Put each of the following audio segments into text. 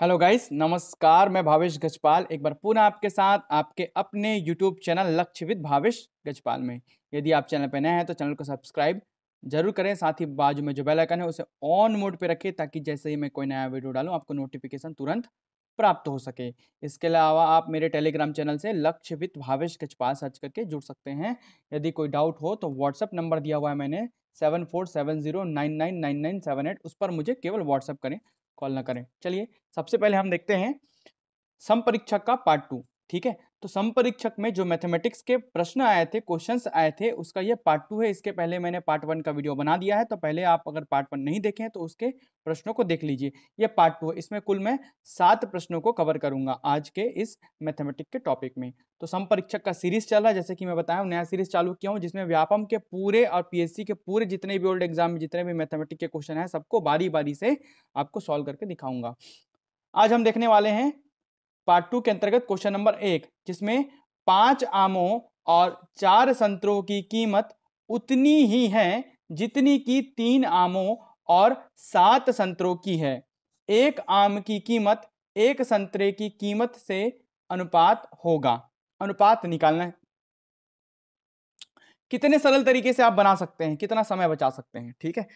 hello guys नमस्कार मैं भावेश गजपाल एक बार पुनः आपके साथ आपके अपने YouTube channel Lakshya with Bhavesh Gajpal में यदि आप चैनल पर नए हैं तो चैनल को सब्सक्राइब जरूर करें साथ ही बाजू में जो बेल आइकन है उसे ऑन मोड पर रखें ताकि जैसे ही मैं कोई नया वीडियो डालूं आपको नोटिफिकेशन तुरंत प्राप्त हो सके इसके अलावा आप मेरे टेलीग्राम चैनल से लक्ष्य विद भावेश गजपाल सर्च करके जुड़ सकते हैं यदि कोई डाउट हो तो व्हाट्सअप नंबर दिया हुआ है मैंने seven four seven zero nine nine nine nine seven eight उस पर मुझे केवल व्हाट्सअप करें कॉल ना करें चलिए सबसे पहले हम देखते हैं सम परीक्षा का पार्ट टू ठीक है तो संपरीक्षक में जो मैथमेटिक्स के प्रश्न आए थे क्वेश्चंस आए थे उसका ये पार्ट टू है इसके पहले मैंने पार्ट वन का वीडियो बना दिया है तो पहले आप अगर पार्ट वन नहीं देखें तो उसके प्रश्नों को देख लीजिए ये पार्ट टू है इसमें कुल मैं सात प्रश्नों को कवर करूंगा आज के इस मैथमेटिक्स के टॉपिक में तो संपरीक्षक का सीरीज चल रहा है जैसे कि मैं बताया नया सीरीज चालू किया हूँ जिसमें व्यापम के पूरे और पी के पूरे जितने भी ओल्ड एग्जाम में जितने भी मैथमेटिक के क्वेश्चन है सबको बारी बारी से आपको सॉल्व करके दिखाऊंगा आज हम देखने वाले हैं पार्ट टू के अंतर्गत क्वेश्चन नंबर एक जिसमें पांच आमों और चार संतरों की कीमत उतनी ही है जितनी की तीन आमों और सात संतरों की है एक आम की कीमत एक संतरे की कीमत से अनुपात होगा अनुपात निकालना है कितने सरल तरीके से आप बना सकते हैं कितना समय बचा सकते हैं ठीक है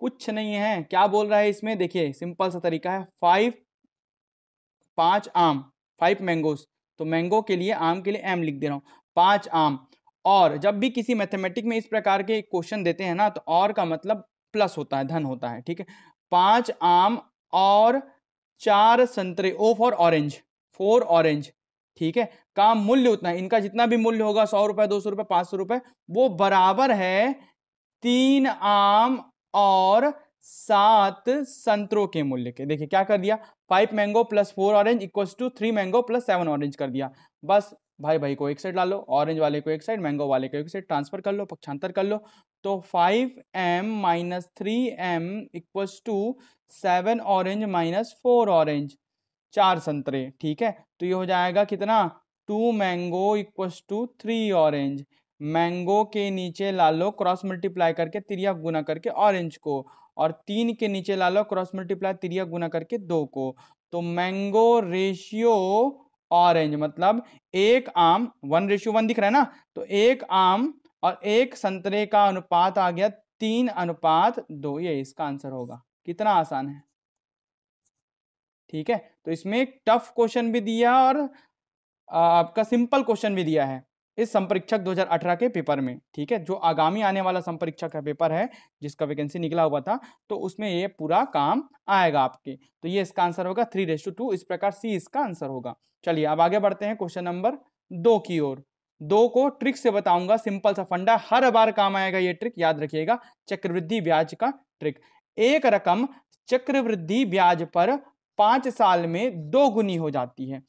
कुछ नहीं है क्या बोल रहा है इसमें देखिए सिंपल सा तरीका है फाइव पांच आम फाइव मैंगोज तो मैंगो के लिए आम के लिए एम लिख दे रहा हूँ पांच आम और जब भी किसी मैथमेटिक में इस प्रकार के क्वेश्चन देते हैं ना तो और का मतलब प्लस होता है धन होता है ठीक है पांच आम और चार संतरे O for orange four orange ठीक है का मूल्य उतना है इनका जितना भी मूल्य होगा सौ रुपए दो सौ रुपए पांच सौ रुपए वो बराबर है तीन आम और सात संतरों के मूल्य के देखिए क्या कर दिया five mango plus four orange equal to three mango plus seven orange कर दिया बस भाई भाई को एक साइड ला लो ऑरेंज वाले को एक साइड मैंगो वाले को एक साइड ट्रांसफर कर लो पक्षांतर कर लो तो five M minus three M equal to seven orange minus four orange चार संतरे ठीक है तो ये हो जाएगा कितना two mango equal to three orange mango के नीचे ला लो क्रॉस मल्टीप्लाई करके तिरिया गुना करके ऑरेंज को और तीन के नीचे ला लो क्रॉस मल्टीप्लाई त्रिया गुना करके दो को तो मैंगो रेशियो ऑरेंज मतलब एक आम वन रेशियो वन दिख रहा है ना तो एक आम और एक संतरे का अनुपात आ गया तीन अनुपात दो ये इसका आंसर होगा कितना आसान है ठीक है तो इसमें टफ क्वेश्चन भी दिया और आपका सिंपल क्वेश्चन भी दिया है इस संपरीक्षक 2018 के पेपर में ठीक है जो आगामी आने वाला संपरीक्षक का पेपर है जिसका वैकेंसी निकला हुआ था तो उसमें ये पूरा काम आएगा आपके तो ये इसका आंसर होगा थ्री रेस टू टू इस प्रकार सी इसका आंसर होगा चलिए अब आगे बढ़ते हैं क्वेश्चन नंबर दो की ओर दो को ट्रिक से बताऊंगा सिंपल सा फंडा हर बार काम आएगा ये ट्रिक याद रखिएगा चक्रवृद्धि ब्याज का ट्रिक एक रकम चक्रवृद्धि ब्याज पर पांच साल में दो गुनी हो जाती है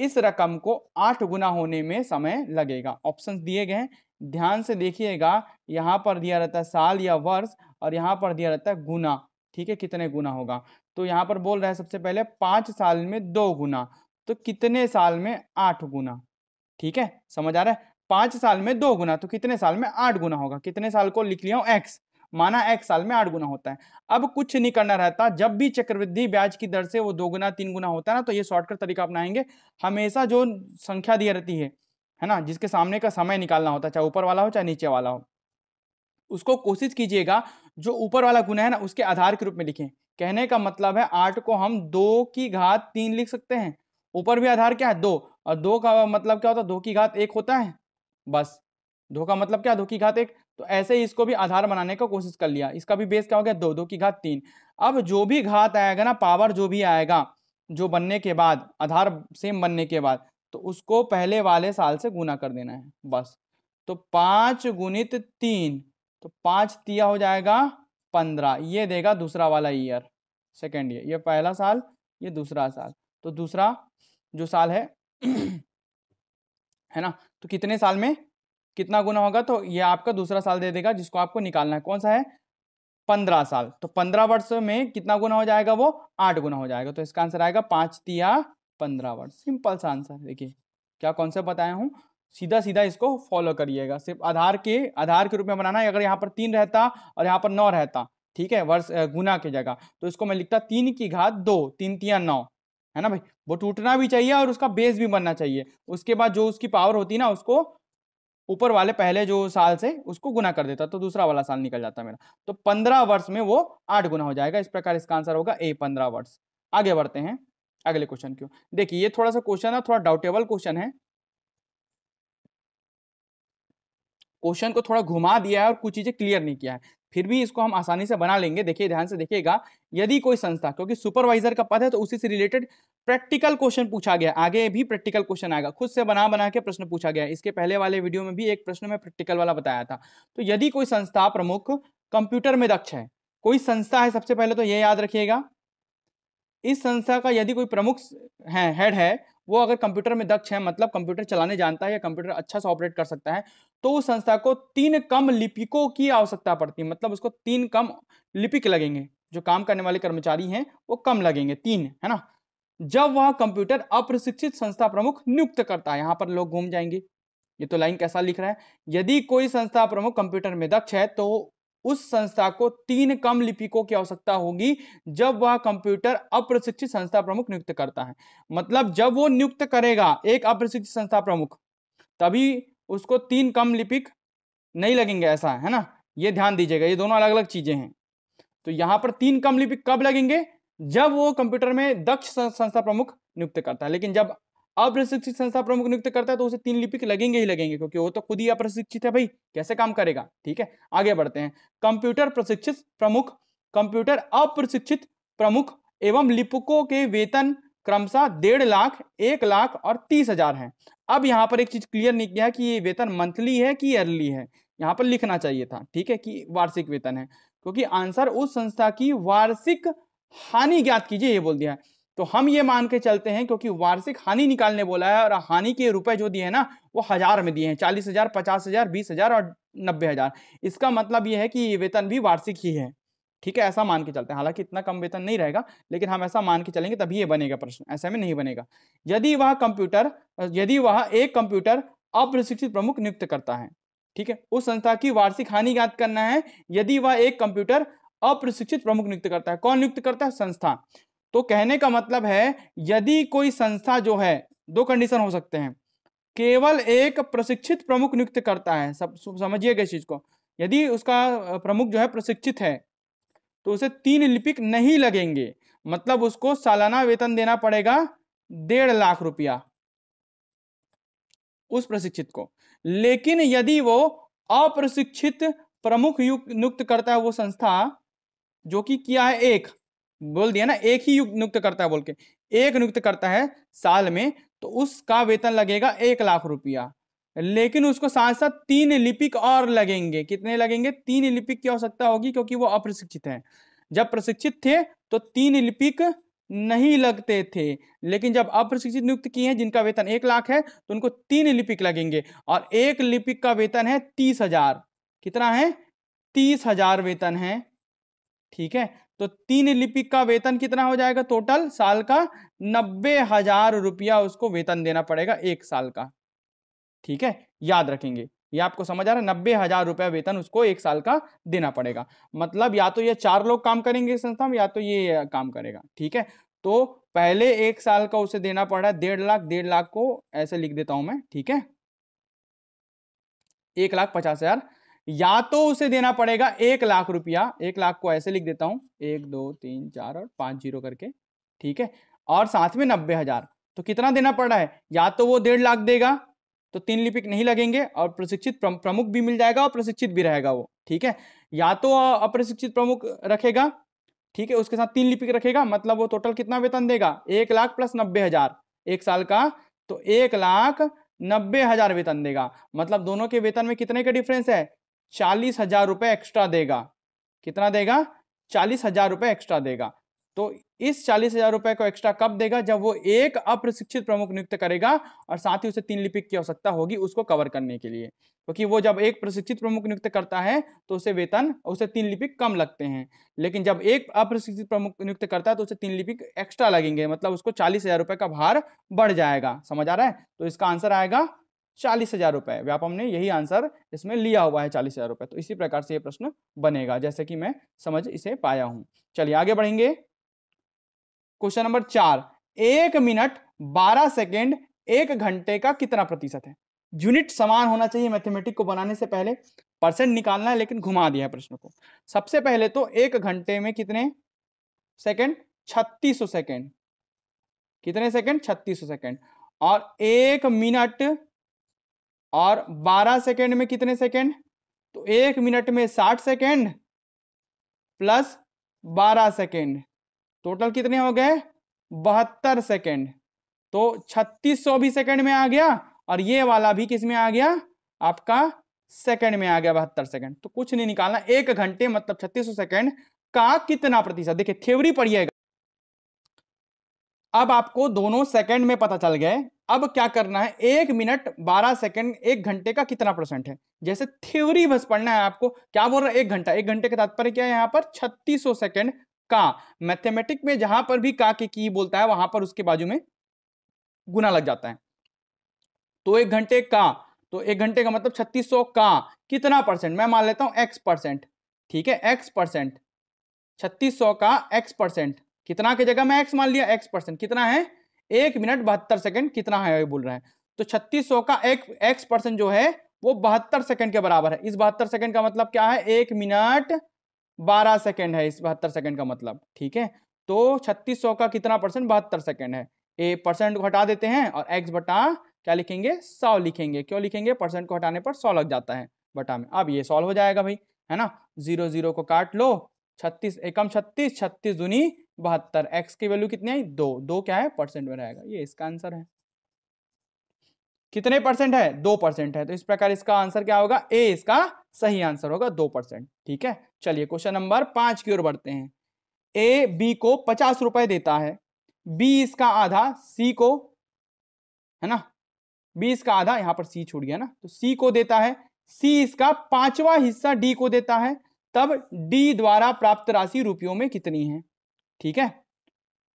इस रकम को आठ गुना होने में समय लगेगा ऑप्शन दिए गए हैं ध्यान से देखिएगा यहाँ पर दिया रहता है साल या वर्ष और यहाँ पर दिया रहता है गुना ठीक है कितने गुना होगा तो यहाँ पर बोल रहा है सबसे पहले पाँच साल में दो गुना तो कितने साल में आठ गुना ठीक है समझ आ रहा है पाँच साल में दो गुना तो कितने साल में आठ गुना होगा कितने साल को लिख लिया हूँ एक्स माना एक साल में आठ गुना होता है अब कुछ नहीं करना रहता जब भी चक्रवृद्धि ब्याज की दर से वो दो गुना तीन गुना होता है ना तो ये शॉर्टकट तरीका अपनाएंगे हमेशा जो संख्या दी रहती है है ना जिसके सामने का समय निकालना होता है चाहे ऊपर वाला हो चाहे नीचे वाला हो उसको कोशिश कीजिएगा जो ऊपर वाला गुना है ना उसके आधार के रूप में लिखें कहने का मतलब है आठ को हम दो की घात तीन लिख सकते हैं ऊपर भी आधार क्या है दो और दो का मतलब क्या होता है दो की घात एक होता है बस दो का मतलब क्या दो की घात एक तो ऐसे ही इसको भी आधार बनाने का कोशिश कर लिया इसका भी बेस क्या हो गया दो दो की घात तीन अब जो भी घात आएगा ना पावर जो भी आएगा जो बनने के बाद आधार सेम बनने के बाद तो उसको पहले वाले साल से गुना कर देना है बस तो पांच गुणित तीन तो पांच तिया हो जाएगा पंद्रह ये देगा दूसरा वाला ईयर सेकेंड ईयर ये पहला साल ये दूसरा साल तो दूसरा जो साल है है ना तो कितने साल में कितना गुना होगा तो ये आपका दूसरा साल दे देगा जिसको आपको निकालना है कौन सा है पंद्रह साल तो पंद्रह वर्ष में कितना गुना हो जाएगा वो आठ गुना हो जाएगा तो इसका आंसर आएगा पांच तिया पंद्रह वर्ष सिंपल सा आंसर देखिए क्या कॉन्सेप्ट बताया हूँ सीधा सीधा इसको फॉलो करिएगा सिर्फ आधार के आधार के रूप में बनाना है अगर यहाँ पर तीन रहता और यहाँ पर नौ रहता ठीक है वर्ष गुना की जगह तो इसको मैं लिखता तीन की घात दो तीन तिया नौ है ना भाई वो टूटना भी चाहिए और उसका बेस भी बनना चाहिए उसके बाद जो उसकी पावर होती है ना उसको ऊपर वाले पहले जो साल से उसको गुना कर देता तो दूसरा वाला साल निकल जाता मेरा तो पंद्रह वर्ष में वो आठ गुना हो जाएगा इस प्रकार इसका आंसर होगा ए पंद्रह वर्ष आगे बढ़ते हैं अगले क्वेश्चन क्यों देखिए ये थोड़ा सा क्वेश्चन है थोड़ा डाउटेबल क्वेश्चन है क्वेश्चन को थोड़ा घुमा दिया है और कुछ चीजें क्लियर नहीं किया है फिर भी इसको हम आसानी से बना लेंगे देखिए ध्यान से देखिएगा यदि कोई संस्था क्योंकि सुपरवाइजर का पद है तो उसी से रिलेटेड प्रैक्टिकल क्वेश्चन पूछा गया आगे भी प्रैक्टिकल क्वेश्चन आएगा खुद से बना बना के प्रश्न पूछा गया इसके पहले वाले वीडियो में भी एक प्रश्न में प्रैक्टिकल वाला बताया था तो यदि कोई संस्था प्रमुख कंप्यूटर में दक्ष है कोई संस्था है सबसे पहले तो यह याद रखिएगा इस संस्था का यदि कोई प्रमुख है हेड है वो अगर कंप्यूटर में दक्ष है मतलब कंप्यूटर चलाने जानता है या कंप्यूटर अच्छा से ऑपरेट कर सकता है तो उस संस्था को तीन कम लिपिकों की आवश्यकता पड़ती है मतलब उसको तीन कम लिपिक लगेंगे जो काम करने वाले कर्मचारी हैं वो कम लगेंगे तीन है ना जब वह कंप्यूटर अप्रशिक्षित संस्था प्रमुख नियुक्त करता है यहाँ पर लोग घूम जाएंगे ये तो लाइन कैसा लिख रहा है यदि कोई संस्था प्रमुख कंप्यूटर में दक्ष है तो उस संस्था को तीन कम लिपिकों की आवश्यकता होगी जब वह कंप्यूटर अप्रशिक्षित संस्था प्रमुख नियुक्त करता है मतलब जब वो नियुक्त करेगा एक अप्रशिक्षित संस्था प्रमुख तभी उसको तीन कम लिपिक नहीं लगेंगे ऐसा है ना ये ध्यान दीजिएगा ये दोनों अलग अलग चीजें हैं तो यहां पर तीन कम लिपिक कब लगेंगे जब वो कंप्यूटर में दक्ष संस्था प्रमुख नियुक्त करता है लेकिन जब अप्रशिक्षित संस्था प्रमुख नियुक्त करता है तो उसे तीन लिपिक लगेंगे ही लगेंगे क्योंकि वो तो खुद ही अप्रशिक्षित है भाई कैसे काम करेगा ठीक है आगे बढ़ते हैं कंप्यूटर प्रशिक्षित प्रमुख कंप्यूटर अप्रशिक्षित प्रमुख एवं लिपिकों के वेतन क्रमशः डेढ़ लाख एक लाख और तीस हजार है अब यहाँ पर एक चीज क्लियर नहीं किया कि ये वेतन मंथली है कि ईयरली है यहाँ पर लिखना चाहिए था ठीक है कि वार्षिक वेतन है क्योंकि आंसर उस संस्था की वार्षिक हानि ज्ञात कीजिए ये बोल दिया है तो हम ये मान के चलते हैं क्योंकि वार्षिक हानि निकालने बोला है और हानि के रुपए जो दिए हैं ना वो हजार में दिए हैं चालीस हजार पचास हजार बीस हजार और नब्बे हजार इसका मतलब ये है कि वेतन भी वार्षिक ही है ठीक है ऐसा मान के चलते हैं हालांकि इतना कम वेतन नहीं रहेगा लेकिन हम ऐसा मान के चलेंगे तभी ये बनेगा प्रश्न ऐसे में नहीं बनेगा यदि वह कंप्यूटर यदि वह एक कंप्यूटर अप्रशिक्षित प्रमुख नियुक्त करता है ठीक है उस संस्था की वार्षिक हानि ज्ञात करना है यदि वह एक कंप्यूटर अप्रशिक्षित प्रमुख नियुक्त करता है कौन नियुक्त करता है संस्था तो कहने का मतलब है यदि कोई संस्था जो है दो कंडीशन हो सकते हैं केवल एक प्रशिक्षित प्रमुख नियुक्त करता है सब समझिएगा इस चीज को यदि उसका प्रमुख जो है प्रशिक्षित है तो उसे तीन लिपिक नहीं लगेंगे मतलब उसको सालाना वेतन देना पड़ेगा डेढ़ लाख रुपया उस प्रशिक्षित को लेकिन यदि वो अप्रशिक्षित प्रमुख नियुक्त करता है वो संस्था जो कि किया है एक बोल दिया ना एक ही नियुक्त करता है बोल के एक नियुक्त करता है साल में तो उसका वेतन लगेगा एक लाख रुपया लेकिन उसको साथ साथ तीन लिपिक और लगेंगे कितने लगेंगे तीन लिपिक की आवश्यकता होगी क्योंकि वो अप्रशिक्षित हैं जब प्रशिक्षित थे तो तीन लिपिक नहीं लगते थे लेकिन जब अप्रशिक्षित नियुक्त किए हैं जिनका वेतन एक लाख है तो उनको तीन लिपिक लगेंगे और एक लिपिक का वेतन है तीस हजार कितना है तीस हजार वेतन है ठीक है तो तीन लिपिक का वेतन कितना हो जाएगा टोटल साल का नब्बे हजार रुपया उसको वेतन देना पड़ेगा एक साल का ठीक है याद रखेंगे ये आपको समझ आ रहा है नब्बे हजार रुपया वेतन उसको एक साल का देना पड़ेगा मतलब या तो ये चार लोग काम करेंगे संस्था में या तो ये काम करेगा ठीक है तो पहले एक साल का उसे देना पड़ रहा है डेढ़ लाख डेढ़ लाख को ऐसे लिख देता हूं मैं ठीक है एक लाख पचास हजार या तो उसे देना पड़ेगा एक लाख रुपया एक लाख को ऐसे लिख देता हूं एक दो तीन चार और पांच जीरो करके ठीक है और साथ में नब्बे हजार तो कितना देना पड़ रहा है या तो वो डेढ़ लाख देगा तो तीन लिपिक नहीं लगेंगे और प्रशिक्षित प्रमुख भी मिल जाएगा और प्रशिक्षित भी रहेगा वो ठीक है या तो अप्रशिक्षित प्रमुख रखेगा ठीक है उसके साथ तीन लिपिक रखेगा मतलब वो टोटल कितना वेतन देगा एक लाख प्लस नब्बे हजार एक साल का तो एक लाख नब्बे हजार वेतन देगा मतलब दोनों के वेतन में कितने का डिफरेंस है चालीस हजार रुपये एक्स्ट्रा देगा कितना देगा चालीस हजार रुपये एक्स्ट्रा देगा तो इस चालीस हजार रुपए को एक्स्ट्रा कब देगा जब वो एक अप्रशिक्षित प्रमुख नियुक्त करेगा और साथ ही उसे तीन लिपिक की आवश्यकता होगी उसको कवर करने के लिए क्योंकि तो वो जब एक प्रशिक्षित प्रमुख नियुक्त करता है तो उसे वेतन उसे तीन लिपिक कम लगते हैं लेकिन जब एक अप्रशिक्षित प्रमुख नियुक्त करता है तो उसे तीन लिपिक एक्स्ट्रा लगेंगे मतलब उसको चालीस हजार रुपए का भार बढ़ जाएगा समझ आ रहा है तो इसका आंसर आएगा चालीस हजार रुपए व्यापम ने यही आंसर इसमें लिया हुआ है चालीस हजार रुपए तो इसी प्रकार से ये प्रश्न बनेगा जैसे कि मैं समझ इसे पाया हूं चलिए आगे बढ़ेंगे क्वेश्चन नंबर चार एक मिनट बारह सेकेंड एक घंटे का कितना प्रतिशत है यूनिट समान होना चाहिए मैथमेटिक को बनाने से पहले परसेंट निकालना है लेकिन घुमा दिया है प्रश्न को सबसे पहले तो एक घंटे में कितने सेकेंड छत्तीस सेकेंड कितने सेकेंड छत्तीस सेकेंड और एक मिनट और 12 सेकेंड में कितने सेकेंड तो एक मिनट में 60 सेकेंड प्लस 12 सेकेंड टोटल कितने हो गए बहत्तर सेकेंड तो सौ भी सेकेंड में आ गया और ये वाला भी किस में आ गया आपका सेकेंड में आ गया बहत्तर सेकेंड तो कुछ नहीं निकालना एक घंटे मतलब सौ सेकेंड का कितना प्रतिशत देखिए थ्योरी पढ़िएगा अब आपको दोनों सेकेंड में पता चल गए अब क्या करना है एक मिनट बारह सेकंड एक घंटे का कितना परसेंट है जैसे थ्योरी बस पढ़ना है आपको क्या बोल रहा है एक घंटा एक घंटे का तात्पर्य क्या है यहाँ पर छत्तीस सेकंड का मैथमेटिक में जहां पर भी का के की बोलता है वहां पर उसके बाजू में गुना लग जाता है तो एक घंटे का तो एक घंटे का मतलब छत्तीस का कितना परसेंट मैं मान लेता हूं एक्स परसेंट ठीक है एक्स परसेंट छत्तीस का एक्स परसेंट कितना की जगह मैं एक्स मान लिया एक्स परसेंट कितना है एक मिनट बहत्तर सेकंड कितना है ये बोल रहे हैं तो छत्तीस का एक एक्स परसेंट जो है वो बहत्तर सेकंड के बराबर है इस बहत्तर सेकंड का मतलब क्या है एक मिनट बारह सेकंड है इस बहत्तर सेकंड का मतलब ठीक है तो छत्तीस का कितना परसेंट बहत्तर सेकंड है ए परसेंट को हटा देते हैं और एक्स बटा क्या लिखेंगे सौ लिखेंगे क्यों लिखेंगे परसेंट को हटाने पर सौ लग जाता है बटा में अब ये सॉल्व हो जाएगा भाई है ना जीरो जीरो को काट लो छत्तीस एकम छत्तीस छत्तीस दुनी बहत्तर एक्स की वैल्यू कितनी आई दो दो क्या है परसेंट में रहेगा ये इसका आंसर है कितने परसेंट है दो परसेंट है तो इस प्रकार इसका आंसर क्या होगा ए इसका सही आंसर होगा दो परसेंट ठीक है चलिए क्वेश्चन नंबर पांच की ओर बढ़ते हैं ए बी को पचास रुपए देता है बी इसका आधा सी को है ना बी इसका आधा यहां पर सी छूट गया ना तो सी को देता है सी इसका पांचवा हिस्सा डी को देता है तब डी द्वारा प्राप्त राशि रुपयों में कितनी है ठीक है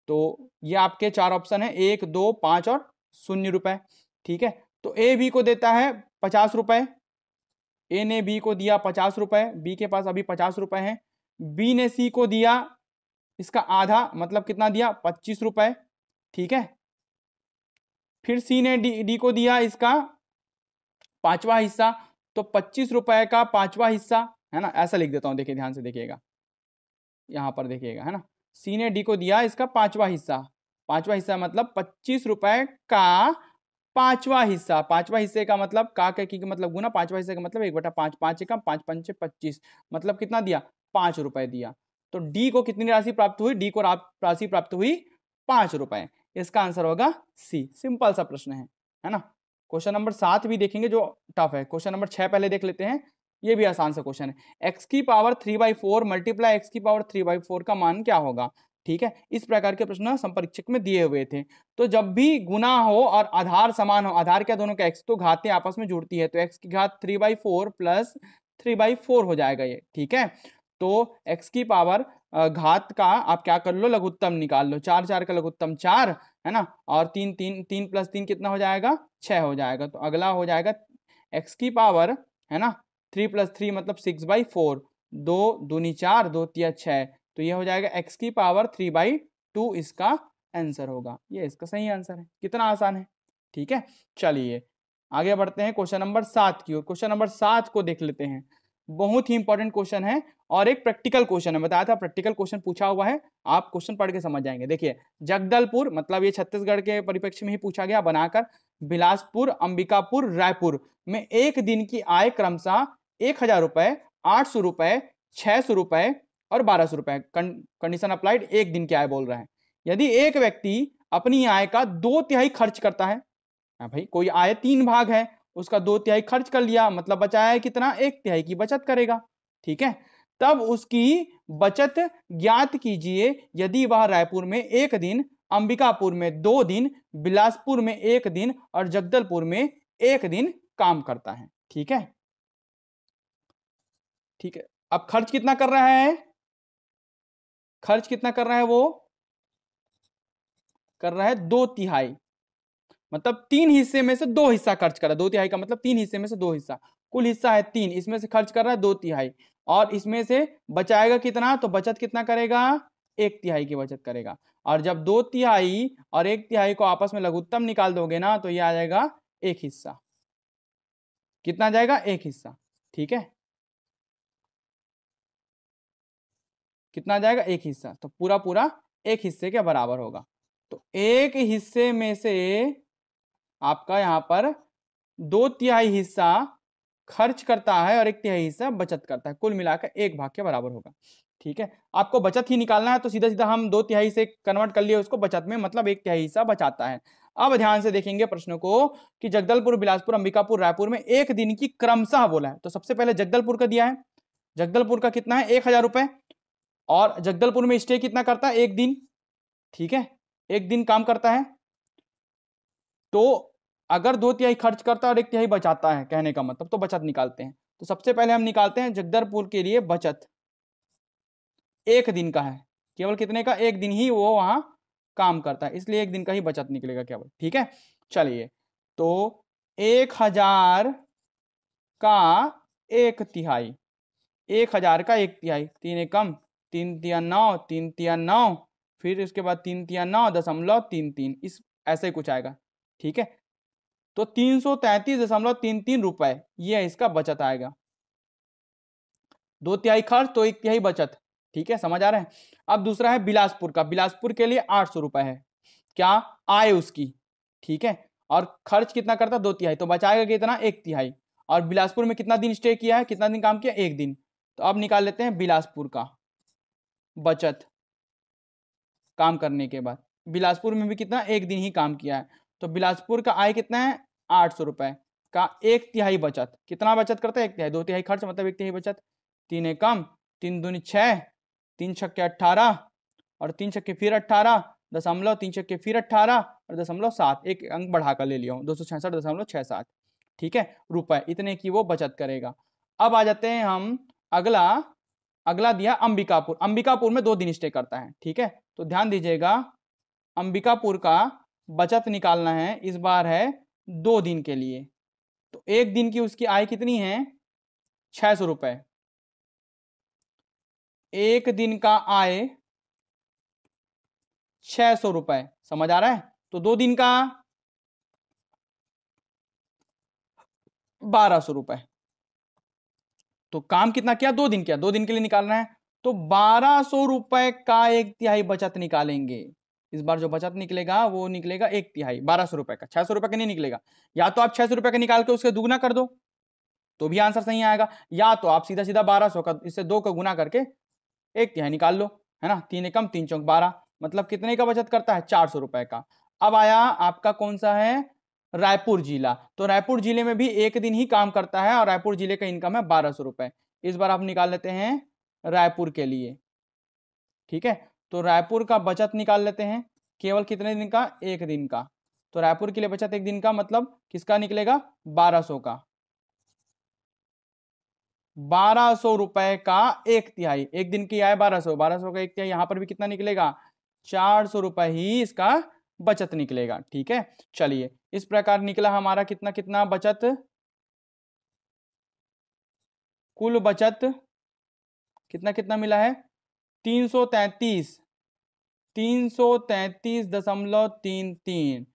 तो ये आपके चार ऑप्शन है एक दो पांच और शून्य रुपए ठीक है तो ए बी को देता है पचास रुपए ए ने बी को दिया पचास रुपए बी के पास अभी पचास रुपए हैं बी ने सी को दिया इसका आधा मतलब कितना दिया पच्चीस रुपए ठीक है फिर सी ने डी डी को दिया इसका पांचवा हिस्सा तो पच्चीस रुपए का पांचवा हिस्सा है ना ऐसा लिख देता हूं देखिए ध्यान से देखिएगा यहां पर देखिएगा है ना सी ने डी को दिया इसका पांचवा हिस्सा पांचवा हिस्सा मतलब पच्चीस रुपए का पांचवा हिस्सा पांचवा हिस्से का मतलब का के की मतलब गुना पांचवा हिस्से का मतलब एक बटा पांच पांच एक पांच पंच पच्चीस मतलब कितना दिया पांच रुपए दिया तो डी को कितनी राशि प्राप्त हुई डी को राशि प्राप्त हुई पांच रुपए इसका आंसर होगा सी सिंपल सा प्रश्न है है ना क्वेश्चन नंबर सात भी देखेंगे जो टफ है क्वेश्चन नंबर छह पहले देख लेते हैं ये भी आसान सा क्वेश्चन है एक्स की power three by four multiply x की पावर थ्री बाई फोर का मान क्या होगा ठीक है इस प्रकार के प्रश्न संपरीक्षक में दिए हुए थे तो जब भी गुना हो और आधार समान हो आधार क्या दोनों का एक्स तो घाते आपस में जुड़ती है तो एक्स की घात three by four plus three by four हो जाएगा ये ठीक है तो एक्स की पावर घात का आप क्या कर लो लघुत्तम निकाल लो चार चार का लघुत्तम चार है ना और तीन तीन तीन प्लस तीन कितना हो जाएगा छ हो जाएगा तो अगला हो जाएगा एक्स की पावर है ना थ्री प्लस थ्री मतलब सिक्स बाई फोर दो दूनी चार दो तिया छः तो ये हो जाएगा एक्स की पावर थ्री बाई टू इसका आंसर होगा ये इसका सही आंसर है कितना आसान है ठीक है चलिए आगे बढ़ते हैं क्वेश्चन नंबर सात की ओर क्वेश्चन नंबर सात को देख लेते हैं बहुत ही इंपॉर्टेंट क्वेश्चन है और एक प्रैक्टिकल क्वेश्चन है बताया था प्रैक्टिकल क्वेश्चन पूछा हुआ है आप क्वेश्चन पढ़ के समझ जाएंगे देखिए जगदलपुर मतलब ये छत्तीसगढ़ के परिप्रेक्ष्य में ही पूछा गया बनाकर बिलासपुर अंबिकापुर रायपुर में एक दिन की आय क्रमशः एक हजार रुपए आठ सौ रुपए छह सौ रुपए और बारह सौ रुपए कंडीशन अप्लाइड एक दिन की आय बोल रहे हैं यदि एक व्यक्ति अपनी आय का दो तिहाई खर्च करता है हाँ भाई कोई आय तीन भाग है उसका दो तिहाई खर्च कर लिया मतलब बचाया है कितना एक तिहाई की बचत करेगा ठीक है तब उसकी बचत ज्ञात कीजिए यदि वह रायपुर में एक दिन अंबिकापुर में दो दिन बिलासपुर में एक दिन और जगदलपुर में एक दिन काम करता है ठीक है ठीक है अब खर्च कितना कर रहा है खर्च कितना कर रहा है वो कर रहा है दो तिहाई मतलब तीन हिस्से में से दो हिस्सा खर्च कर रहा है दो तिहाई का मतलब तीन हिस्से में से दो हिस्सा कुल हिस्सा है तीन इसमें से खर्च कर रहा है दो तिहाई और इसमें से बचाएगा कितना तो बचत कितना करेगा एक तिहाई की बचत करेगा और जब दो तिहाई और एक तिहाई को आपस में लघुत्तम निकाल दोगे ना तो ये आ जाएगा एक हिस्सा कितना जाएगा एक हिस्सा ठीक है कितना जाएगा एक हिस्सा तो पूरा पूरा एक हिस्से के बराबर होगा तो एक हिस्से में से आपका यहाँ पर दो तिहाई हिस्सा खर्च करता है और एक तिहाई हिस्सा बचत करता है कुल मिलाकर एक भाग के बराबर होगा ठीक है आपको बचत ही निकालना है तो सीधा सीधा हम दो तिहाई से कन्वर्ट कर लिए उसको बचत में मतलब एक तिहाई हिस्सा बचाता है अब ध्यान से देखेंगे प्रश्न को कि जगदलपुर बिलासपुर अंबिकापुर रायपुर में एक दिन की क्रमशः बोला है तो सबसे पहले जगदलपुर का दिया है जगदलपुर का कितना है एक हजार रुपए और जगदलपुर में स्टे कितना करता है एक दिन ठीक है एक दिन काम करता है तो अगर दो तिहाई खर्च करता है और एक तिहाई बचाता है कहने का मतलब तो बचत निकालते हैं तो सबसे पहले हम निकालते हैं जगदरपुर के लिए बचत एक दिन का है केवल कितने का एक दिन ही वो वहां काम करता है इसलिए एक दिन का ही बचत निकलेगा केवल ठीक है चलिए तो एक हजार का एक तिहाई एक हजार का एक तिहाई तीन एकम तीन तिया नौ तीन तिया नौ फिर उसके बाद तीन तिया नौ दशमलव तीन तीन इस ऐसे कुछ आएगा ठीक है तो तीन सौ तैतीस दशमलव तीन तीन रुपए यह इसका बचत आएगा दो तिहाई खर्च तो एक तिहाई बचत ठीक है समझ आ रहा है अब दूसरा है बिलासपुर का बिलासपुर के लिए आठ सौ रुपए है क्या आय उसकी ठीक है और खर्च कितना करता है दो तिहाई तो बचाएगा कितना एक तिहाई और बिलासपुर में कितना दिन स्टे किया है कितना दिन काम किया एक दिन तो अब निकाल लेते हैं बिलासपुर का बचत काम करने के बाद बिलासपुर में भी कितना एक दिन ही काम किया है तो बिलासपुर का आय कितना है आठ सौ रुपए का एक तिहाई बचत कितना बचत करता है एक तिहाई दो तिहाई खर्च मतलब एक तिहाई बचत तीन कम तीन दूनी छः तीन छक्के अट्ठारह और तीन छक्के फिर अट्ठारह दशमलव तीन छक्के फिर अट्ठारह और दशमलव सात एक अंक बढ़ाकर ले लिया हूँ दो सौ छियासठ दशमलव छः सात ठीक है रुपए इतने की वो बचत करेगा अब आ जाते हैं हम अगला अगला दिया अंबिकापुर अंबिकापुर में दो दिन स्टे करता है ठीक है तो ध्यान दीजिएगा अंबिकापुर का बचत निकालना है इस बार है दो दिन के लिए तो एक दिन की उसकी आय कितनी है छह सौ रुपये एक दिन का आय छह सौ रुपये समझ आ रहा है तो दो दिन का बारह सौ रुपए तो काम कितना किया दो दिन किया दो दिन के लिए निकालना है तो बारह सौ रुपए का एक तिहाई बचत निकालेंगे इस बार जो बचत निकलेगा वो निकलेगा एक तिहाई बारह सौ रुपए का छह सौ रुपए का नहीं निकलेगा या तो आप छह सौ रुपए का निकाल के उसके दुगना कर दो तो भी आंसर सही आएगा या तो आप सीधा सीधा बारह सौ का इससे दो का गुना करके एक तिहाई निकाल लो है ना तीन एकम तीन चौक बारह मतलब कितने का बचत करता है चार सौ रुपए का अब आया आपका कौन सा है रायपुर जिला तो रायपुर जिले में भी एक दिन ही काम करता है और रायपुर जिले का इनकम है बारह सौ रुपए इस बार आप निकाल लेते हैं रायपुर के लिए ठीक है तो रायपुर का बचत निकाल लेते हैं केवल कितने दिन का एक दिन का तो रायपुर के लिए बचत एक दिन का मतलब किसका निकलेगा बारह सौ का बारह सौ रुपए का एक तिहाई एक दिन की आय बारह सौ बारह सौ का एक तिहाई यहां पर भी कितना निकलेगा चार सौ रुपए ही इसका बचत निकलेगा ठीक है चलिए इस प्रकार निकला हमारा कितना कितना बचत कुल बचत कितना कितना मिला है तीन सौ तीन सौ तैतीस दशमलव तीन तीन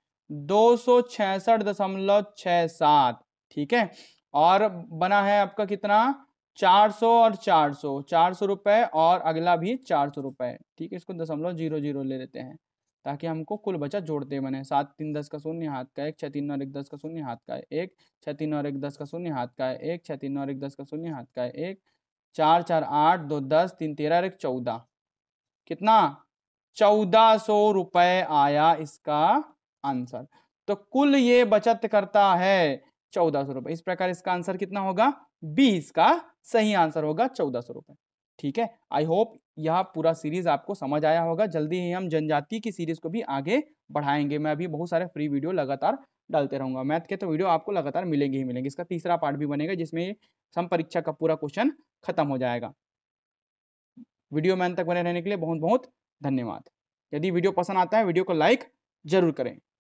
दो सौ छसठ दशमलव छः सात ठीक है और बना है आपका कितना चार सौ और चार सौ चार सौ रुपए और अगला भी चार सौ रुपए ठीक है इसको दशमलव जीरो जीरो ले लेते हैं ताकि हमको कुल बचा जोड़ते बने सात तीन दस का शून्य हाथ का एक छह तीन और एक दस का शून्य हाथ का एक छह तीन और एक दस का शून्य हाथ का एक छह तीन और एक दस का शून्य हाथ का एक चार चार आठ दो दस तीन तेरह और एक चौदह कितना चौदह सौ रुपये आया इसका आंसर तो कुल ये बचत करता है चौदह सौ रुपये इस प्रकार इसका आंसर कितना होगा बी इसका सही आंसर होगा चौदह सौ रुपये ठीक है आई होप यह पूरा सीरीज आपको समझ आया होगा जल्दी ही हम जनजाति की सीरीज को भी आगे बढ़ाएंगे मैं अभी बहुत सारे फ्री वीडियो लगातार डालते रहूँगा मैथ के तो वीडियो आपको लगातार मिलेंगे ही मिलेंगे इसका तीसरा पार्ट भी बनेगा जिसमें सम परीक्षा का पूरा क्वेश्चन खत्म हो जाएगा वीडियो मैन तक बने रहने के लिए बहुत बहुत धन्यवाद यदि वीडियो पसंद आता है वीडियो को लाइक जरूर करें